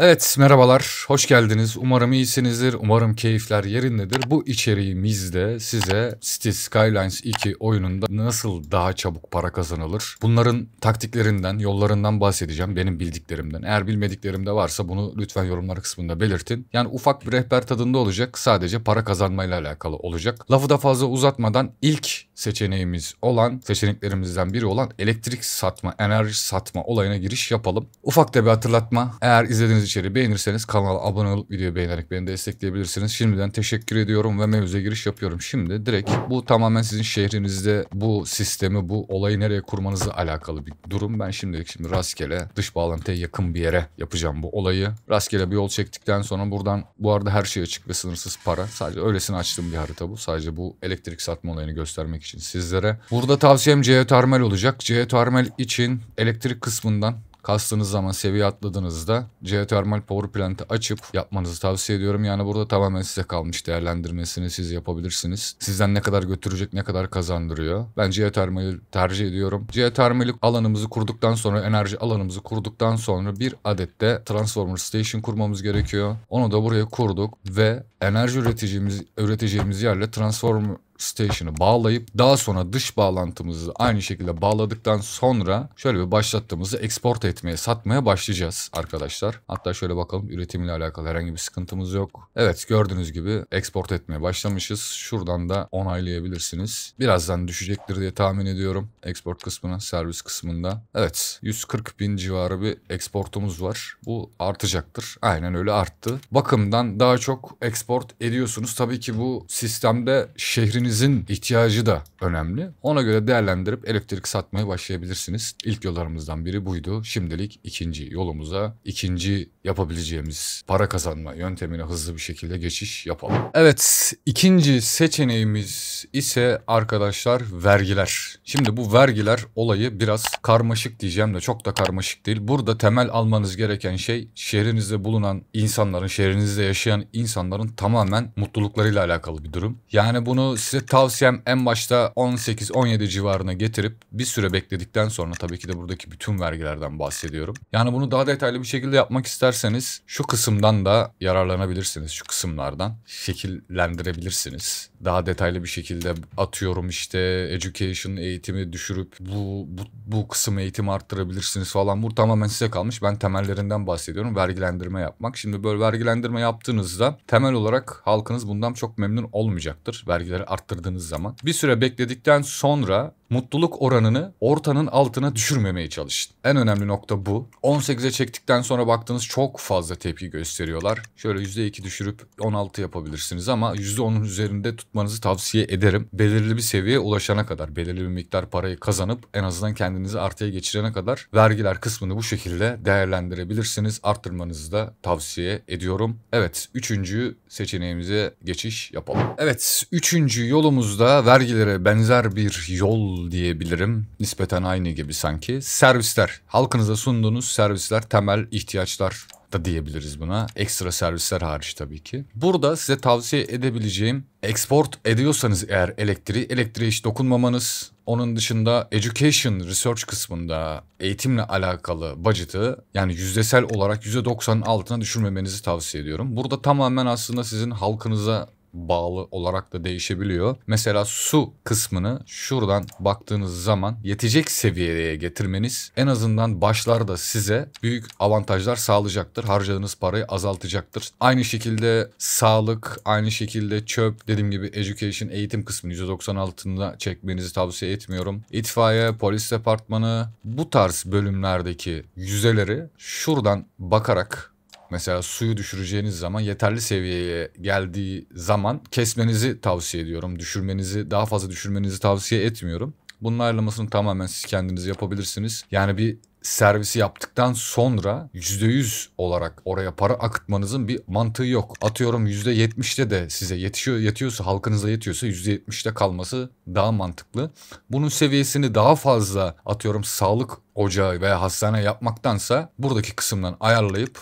Evet merhabalar, hoş geldiniz. Umarım iyisinizdir, umarım keyifler yerindedir. Bu içeriğimizde size Cities Skylines 2 oyununda nasıl daha çabuk para kazanılır? Bunların taktiklerinden, yollarından bahsedeceğim, benim bildiklerimden. Eğer bilmediklerim de varsa bunu lütfen yorumlar kısmında belirtin. Yani ufak bir rehber tadında olacak, sadece para kazanmayla alakalı olacak. Lafı da fazla uzatmadan ilk seçeneğimiz olan, seçeneklerimizden biri olan elektrik satma, enerji satma olayına giriş yapalım. Ufak da bir hatırlatma, eğer izlediğiniz içeriği beğenirseniz kanala abone olup videoyu beğenerek beni destekleyebilirsiniz. Şimdiden teşekkür ediyorum ve mevzuya giriş yapıyorum. Şimdi direkt bu tamamen sizin şehrinizde bu sistemi, bu olayı nereye kurmanızla alakalı bir durum. Ben şimdilik şimdi rastgele dış bağlantıya yakın bir yere yapacağım bu olayı. Rastgele bir yol çektikten sonra buradan bu arada her şey açık ve sınırsız para. Sadece öylesine açtığım bir harita bu. Sadece bu elektrik satma olayını göstermek için sizlere. Burada tavsiyem geotermal olacak. Geotermal için elektrik kısmından Kastığınız zaman seviye atladığınızda geotermal power plantı açıp yapmanızı tavsiye ediyorum. Yani burada tamamen size kalmış değerlendirmesini siz yapabilirsiniz. Sizden ne kadar götürecek ne kadar kazandırıyor. Ben geotermali tercih ediyorum. Geotermali alanımızı kurduktan sonra enerji alanımızı kurduktan sonra bir adet de transformer station kurmamız gerekiyor. Onu da buraya kurduk ve enerji üreteceğimiz üreteceğimiz yerle transformer station'ı bağlayıp daha sonra dış bağlantımızı aynı şekilde bağladıktan sonra şöyle bir başlattığımızı export etmeye, satmaya başlayacağız arkadaşlar. Hatta şöyle bakalım üretimle alakalı herhangi bir sıkıntımız yok. Evet gördüğünüz gibi export etmeye başlamışız. Şuradan da onaylayabilirsiniz. Birazdan düşecektir diye tahmin ediyorum. Export kısmına, servis kısmında. Evet 140 bin civarı bir exportumuz var. Bu artacaktır. Aynen öyle arttı. Bakımdan daha çok export ediyorsunuz. Tabii ki bu sistemde şehrin Şirketinizin ihtiyacı da önemli. Ona göre değerlendirip elektrik satmayı başlayabilirsiniz. İlk yollarımızdan biri buydu. Şimdilik ikinci yolumuza, ikinci yapabileceğimiz para kazanma yöntemine hızlı bir şekilde geçiş yapalım. Evet, ikinci seçeneğimiz ise arkadaşlar vergiler. Şimdi bu vergiler olayı biraz karmaşık diyeceğim de çok da karmaşık değil. Burada temel almanız gereken şey şehrinizde bulunan insanların, şehrinizde yaşayan insanların tamamen mutluluklarıyla alakalı bir durum. Yani bunu size Açıkçası tavsiyem en başta 18-17 civarına getirip bir süre bekledikten sonra tabii ki de buradaki bütün vergilerden bahsediyorum. Yani bunu daha detaylı bir şekilde yapmak isterseniz şu kısımdan da yararlanabilirsiniz. Şu kısımlardan şekillendirebilirsiniz. Daha detaylı bir şekilde atıyorum işte education eğitimi düşürüp bu, bu, bu kısım eğitim arttırabilirsiniz falan. Bu tamamen size kalmış. Ben temellerinden bahsediyorum. Vergilendirme yapmak. Şimdi böyle vergilendirme yaptığınızda temel olarak halkınız bundan çok memnun olmayacaktır. Vergileri art yaptırdığınız zaman. Bir süre bekledikten sonra mutluluk oranını ortanın altına düşürmemeye çalışın. En önemli nokta bu. 18'e çektikten sonra baktığınız çok fazla tepki gösteriyorlar. Şöyle %2 düşürüp 16 yapabilirsiniz ama %10'un üzerinde tutmanızı tavsiye ederim. Belirli bir seviyeye ulaşana kadar, belirli bir miktar parayı kazanıp en azından kendinizi artıya geçirene kadar vergiler kısmını bu şekilde değerlendirebilirsiniz. Arttırmanızı da tavsiye ediyorum. Evet, üçüncü seçeneğimize geçiş yapalım. Evet, üçüncü yolumuzda vergilere benzer bir yol diyebilirim. Nispeten aynı gibi sanki. Servisler. Halkınıza sunduğunuz servisler temel ihtiyaçlar da diyebiliriz buna. Ekstra servisler hariç tabii ki. Burada size tavsiye edebileceğim export ediyorsanız eğer elektriği, elektriğe hiç dokunmamanız. Onun dışında education research kısmında eğitimle alakalı budget'ı yani yüzdesel olarak %90'ın altına düşürmemenizi tavsiye ediyorum. Burada tamamen aslında sizin halkınıza bağlı olarak da değişebiliyor. Mesela su kısmını şuradan baktığınız zaman yetecek seviyeye getirmeniz en azından başlarda size büyük avantajlar sağlayacaktır. Harcadığınız parayı azaltacaktır. Aynı şekilde sağlık, aynı şekilde çöp, dediğim gibi education eğitim kısmını %90 altında çekmenizi tavsiye etmiyorum. İtfaiye, polis departmanı bu tarz bölümlerdeki yüzeleri şuradan bakarak Mesela suyu düşüreceğiniz zaman yeterli seviyeye geldiği zaman kesmenizi tavsiye ediyorum. Düşürmenizi daha fazla düşürmenizi tavsiye etmiyorum. Bunun ayarlamasını tamamen siz kendiniz yapabilirsiniz. Yani bir servisi yaptıktan sonra %100 olarak oraya para akıtmanızın bir mantığı yok. Atıyorum %70'te de size yetişiyor, yetiyorsa halkınıza yetiyorsa %70'te kalması daha mantıklı. Bunun seviyesini daha fazla atıyorum sağlık ocağı veya hastane yapmaktansa buradaki kısımdan ayarlayıp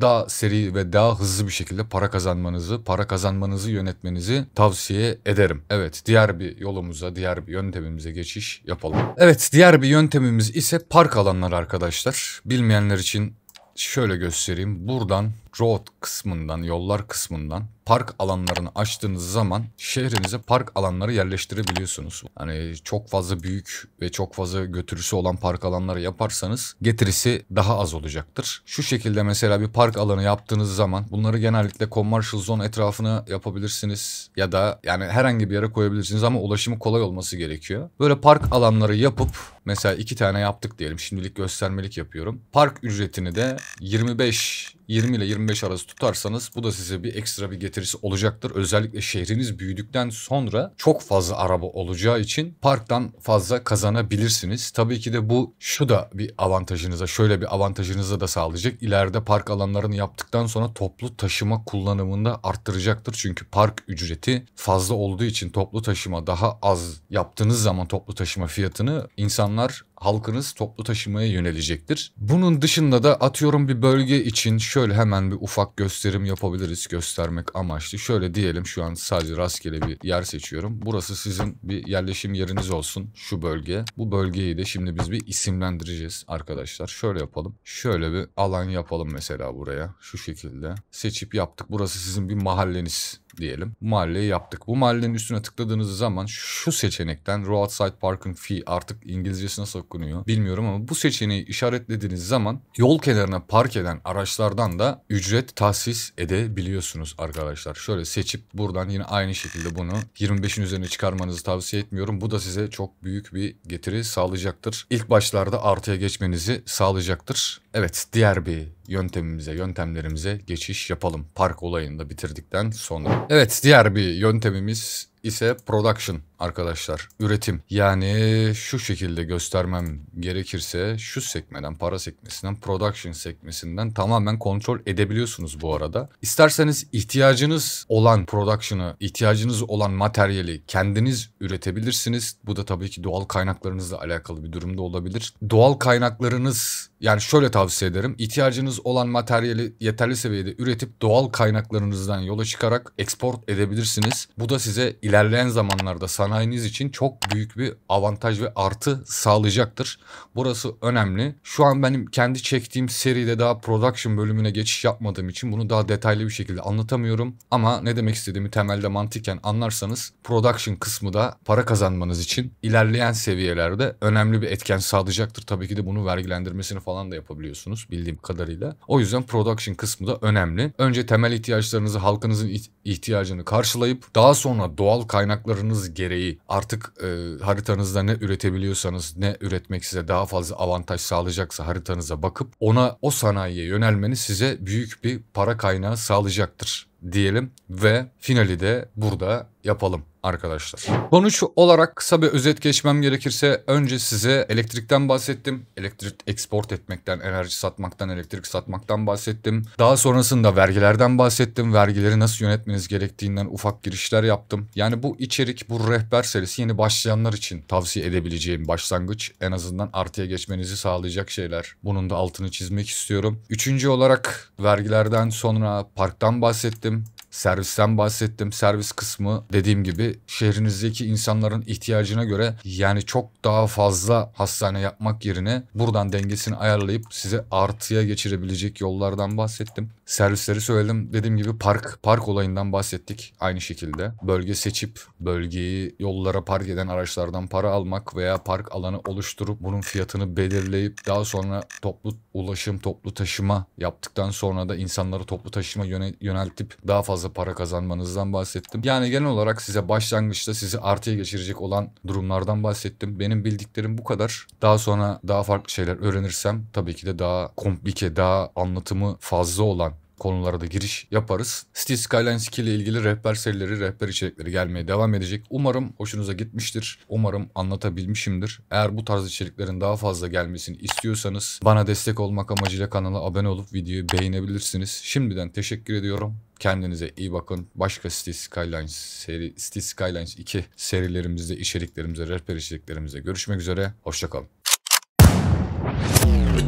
daha seri ve daha hızlı bir şekilde para kazanmanızı, para kazanmanızı yönetmenizi tavsiye ederim. Evet, diğer bir yolumuza, diğer bir yöntemimize geçiş yapalım. Evet, diğer bir yöntemimiz ise park alanları arkadaşlar. Bilmeyenler için şöyle göstereyim. Buradan road kısmından, yollar kısmından park alanlarını açtığınız zaman şehrinize park alanları yerleştirebiliyorsunuz. Hani çok fazla büyük ve çok fazla götürüsü olan park alanları yaparsanız getirisi daha az olacaktır. Şu şekilde mesela bir park alanı yaptığınız zaman bunları genellikle commercial zone etrafına yapabilirsiniz ya da yani herhangi bir yere koyabilirsiniz ama ulaşımı kolay olması gerekiyor. Böyle park alanları yapıp mesela iki tane yaptık diyelim şimdilik göstermelik yapıyorum. Park ücretini de 25 20 ile 25 arası tutarsanız bu da size bir ekstra bir getirisi olacaktır. Özellikle şehriniz büyüdükten sonra çok fazla araba olacağı için parktan fazla kazanabilirsiniz. Tabii ki de bu şu da bir avantajınıza şöyle bir avantajınıza da sağlayacak. İleride park alanlarını yaptıktan sonra toplu taşıma kullanımında arttıracaktır. Çünkü park ücreti fazla olduğu için toplu taşıma daha az yaptığınız zaman toplu taşıma fiyatını insanlar halkınız toplu taşımaya yönelecektir. Bunun dışında da atıyorum bir bölge için şöyle hemen bir ufak gösterim yapabiliriz göstermek amaçlı. Şöyle diyelim şu an sadece rastgele bir yer seçiyorum. Burası sizin bir yerleşim yeriniz olsun şu bölge. Bu bölgeyi de şimdi biz bir isimlendireceğiz arkadaşlar. Şöyle yapalım. Şöyle bir alan yapalım mesela buraya. Şu şekilde seçip yaptık. Burası sizin bir mahalleniz diyelim. Mahalleyi yaptık. Bu mahallenin üstüne tıkladığınız zaman şu seçenekten Roadside Parking Fee artık İngilizcesi nasıl okunuyor bilmiyorum ama bu seçeneği işaretlediğiniz zaman yol kenarına park eden araçlardan da ücret tahsis edebiliyorsunuz arkadaşlar. Şöyle seçip buradan yine aynı şekilde bunu 25'in üzerine çıkarmanızı tavsiye etmiyorum. Bu da size çok büyük bir getiri sağlayacaktır. İlk başlarda artıya geçmenizi sağlayacaktır. Evet diğer bir yöntemimize, yöntemlerimize geçiş yapalım. Park olayını da bitirdikten sonra. Evet diğer bir yöntemimiz ise production arkadaşlar. Üretim. Yani şu şekilde göstermem gerekirse şu sekmeden para sekmesinden production sekmesinden tamamen kontrol edebiliyorsunuz bu arada. isterseniz ihtiyacınız olan production'ı, ihtiyacınız olan materyali kendiniz üretebilirsiniz. Bu da tabii ki doğal kaynaklarınızla alakalı bir durumda olabilir. Doğal kaynaklarınız yani şöyle tavsiye ederim. ihtiyacınız olan materyali yeterli seviyede üretip doğal kaynaklarınızdan yola çıkarak export edebilirsiniz. Bu da size ileride ilerleyen zamanlarda sanayiniz için çok büyük bir avantaj ve artı sağlayacaktır. Burası önemli. Şu an benim kendi çektiğim seride daha production bölümüne geçiş yapmadığım için bunu daha detaylı bir şekilde anlatamıyorum. Ama ne demek istediğimi temelde mantıken anlarsanız production kısmı da para kazanmanız için ilerleyen seviyelerde önemli bir etken sağlayacaktır. Tabii ki de bunu vergilendirmesini falan da yapabiliyorsunuz bildiğim kadarıyla. O yüzden production kısmı da önemli. Önce temel ihtiyaçlarınızı halkınızın ihtiyacını karşılayıp daha sonra doğal doğal kaynaklarınız gereği artık e, haritanızda ne üretebiliyorsanız ne üretmek size daha fazla avantaj sağlayacaksa haritanıza bakıp ona o sanayiye yönelmeniz size büyük bir para kaynağı sağlayacaktır diyelim ve finali de burada yapalım arkadaşlar. Sonuç olarak kısa bir özet geçmem gerekirse önce size elektrikten bahsettim. Elektrik export etmekten, enerji satmaktan, elektrik satmaktan bahsettim. Daha sonrasında vergilerden bahsettim. Vergileri nasıl yönetmeniz gerektiğinden ufak girişler yaptım. Yani bu içerik, bu rehber serisi yeni başlayanlar için tavsiye edebileceğim başlangıç. En azından artıya geçmenizi sağlayacak şeyler. Bunun da altını çizmek istiyorum. Üçüncü olarak vergilerden sonra parktan bahsettim. Servisten bahsettim. Servis kısmı dediğim gibi şehrinizdeki insanların ihtiyacına göre yani çok daha fazla hastane yapmak yerine buradan dengesini ayarlayıp size artıya geçirebilecek yollardan bahsettim. Servisleri söyledim. Dediğim gibi park park olayından bahsettik aynı şekilde. Bölge seçip bölgeyi yollara park eden araçlardan para almak veya park alanı oluşturup bunun fiyatını belirleyip daha sonra toplu ulaşım, toplu taşıma yaptıktan sonra da insanları toplu taşıma yöneltip daha fazla fazla para kazanmanızdan bahsettim. Yani genel olarak size başlangıçta sizi artıya geçirecek olan durumlardan bahsettim. Benim bildiklerim bu kadar. Daha sonra daha farklı şeyler öğrenirsem tabii ki de daha komplike, daha anlatımı fazla olan Konulara da giriş yaparız. Steel Skylines 2 ile ilgili rehber serileri, rehber içerikleri gelmeye devam edecek. Umarım hoşunuza gitmiştir. Umarım anlatabilmişimdir. Eğer bu tarz içeriklerin daha fazla gelmesini istiyorsanız bana destek olmak amacıyla kanala abone olup videoyu beğenebilirsiniz. Şimdiden teşekkür ediyorum. Kendinize iyi bakın. Başka City Skylines seri City Skylines 2 serilerimizde, içeriklerimizde, rehber içeriklerimizde görüşmek üzere. Hoşçakalın.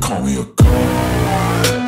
Call me a girl.